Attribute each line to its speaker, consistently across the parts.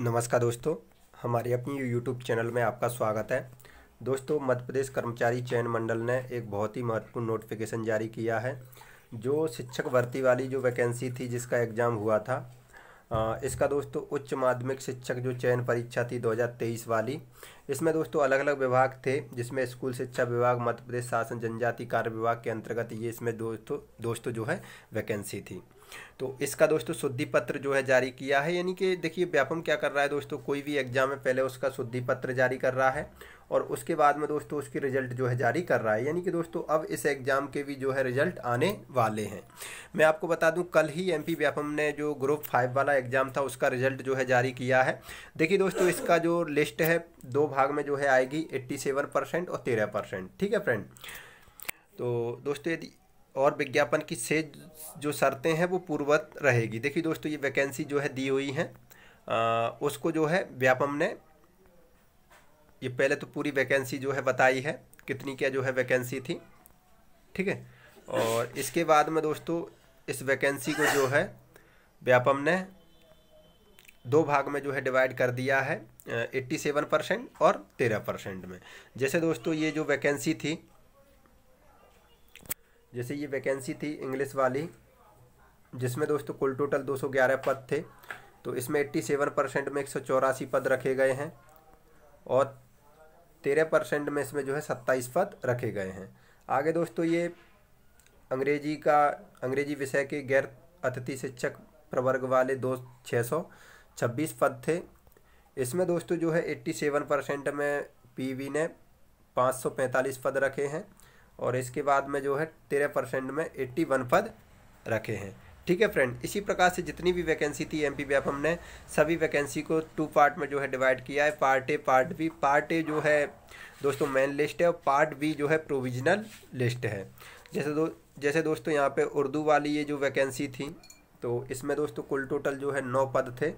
Speaker 1: नमस्कार दोस्तों हमारे अपनी यूट्यूब चैनल में आपका स्वागत है दोस्तों मध्य प्रदेश कर्मचारी चयन मंडल ने एक बहुत ही महत्वपूर्ण नोटिफिकेशन जारी किया है जो शिक्षक भर्ती वाली जो वैकेंसी थी जिसका एग्ज़ाम हुआ था हाँ, इसका दोस्तों उच्च माध्यमिक शिक्षक जो चयन परीक्षा थी 2023 वाली इसमें दोस्तों अलग अलग विभाग थे जिसमें स्कूल शिक्षा विभाग मध्य प्रदेश शासन जनजाति कार्य विभाग के अंतर्गत ये इसमें दोस्तों दोस्तों जो है वैकेंसी थी तो इसका दोस्तों शुद्धि पत्र जो है जारी किया है यानी कि देखिए व्यापम क्या कर रहा है दोस्तों कोई भी एग्जाम है पहले उसका शुद्धि पत्र जारी कर रहा है और उसके बाद में दोस्तों उसकी रिज़ल्ट जो है जारी कर रहा है यानी कि दोस्तों अब इस एग्ज़ाम के भी जो है रिज़ल्ट आने वाले हैं मैं आपको बता दूं कल ही एम पी व्यापम ने जो ग्रुप फाइव वाला एग्ज़ाम था उसका रिज़ल्ट जो है जारी किया है देखिए दोस्तों इसका जो लिस्ट है दो भाग में जो है आएगी एट्टी सेवन परसेंट और तेरह परसेंट ठीक है फ्रेंड तो दोस्तों यदि और विज्ञापन की से जो शर्तें हैं वो पूर्वत रहेगी देखिए दोस्तों ये वैकेंसी जो है दी हुई हैं उसको जो है व्यापम ने ये पहले तो पूरी वैकेंसी जो है बताई है कितनी क्या जो है वैकेंसी थी ठीक है और इसके बाद में दोस्तों इस वैकेंसी को जो है व्यापम ने दो भाग में जो है डिवाइड कर दिया है एट्टी सेवन परसेंट और तेरह परसेंट में जैसे दोस्तों ये जो वैकेंसी थी जैसे ये वैकेंसी थी इंग्लिश वाली जिसमें दोस्तों कुल टोटल 211 पद थे तो इसमें 87 परसेंट में एक पद रखे गए हैं और तेरह परसेंट में इसमें जो है सत्ताईस पद रखे गए हैं आगे दोस्तों ये अंग्रेजी का अंग्रेजी विषय के गैर अतिथि शिक्षक प्रवर्ग वाले दो छः सौ छब्बीस पद थे इसमें दोस्तों जो है एट्टी सेवन परसेंट में पीवी ने पाँच सौ पैंतालीस पद रखे हैं और इसके बाद में जो है तेरह परसेंट में एट्टी वन पद रखे हैं ठीक है फ्रेंड इसी प्रकार से जितनी भी वैकेंसी थी एम पी हमने सभी वैकेंसी को टू पार्ट में जो है डिवाइड किया है part A part B part A जो है दोस्तों मेन लिस्ट है और पार्ट बी जो है प्रोविजनल लिस्ट है जैसे दो जैसे दोस्तों यहाँ पे उर्दू वाली ये जो वैकेंसी थी तो इसमें दोस्तों कुल टोटल जो है नौ पद थे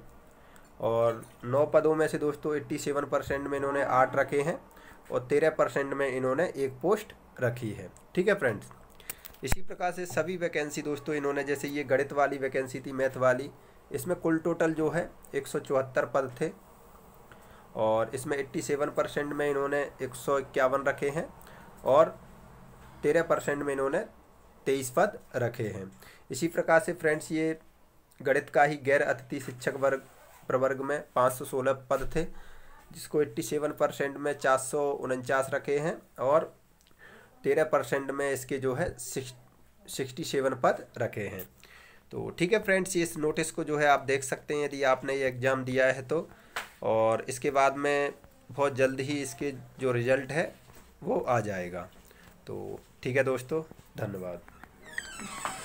Speaker 1: और नौ पदों में से दोस्तों एट्टी सेवन परसेंट में इन्होंने आठ रखे हैं और तेरह परसेंट में इन्होंने एक पोस्ट रखी है ठीक है फ्रेंड्स इसी प्रकार से सभी वैकेंसी दोस्तों इन्होंने जैसे ये गणित वाली वैकेंसी थी मैथ वाली इसमें कुल टोटल जो है एक पद थे और इसमें सेवन परसेंट में इन्होंने एक रखे हैं और 13 परसेंट में इन्होंने 23 पद रखे हैं इसी प्रकार से फ्रेंड्स ये गणित का ही गैर अतिथि शिक्षक वर्ग प्रवर्ग में 516 पद थे जिसको 87 परसेंट में चार रखे हैं और तेरह परसेंट में इसके जो है सिक्सटी सेवन पद रखे हैं तो ठीक है फ्रेंड्स इस नोटिस को जो है आप देख सकते हैं यदि आपने ये एग्ज़ाम दिया है तो और इसके बाद में बहुत जल्द ही इसके जो रिज़ल्ट है वो आ जाएगा तो ठीक है दोस्तों धन्यवाद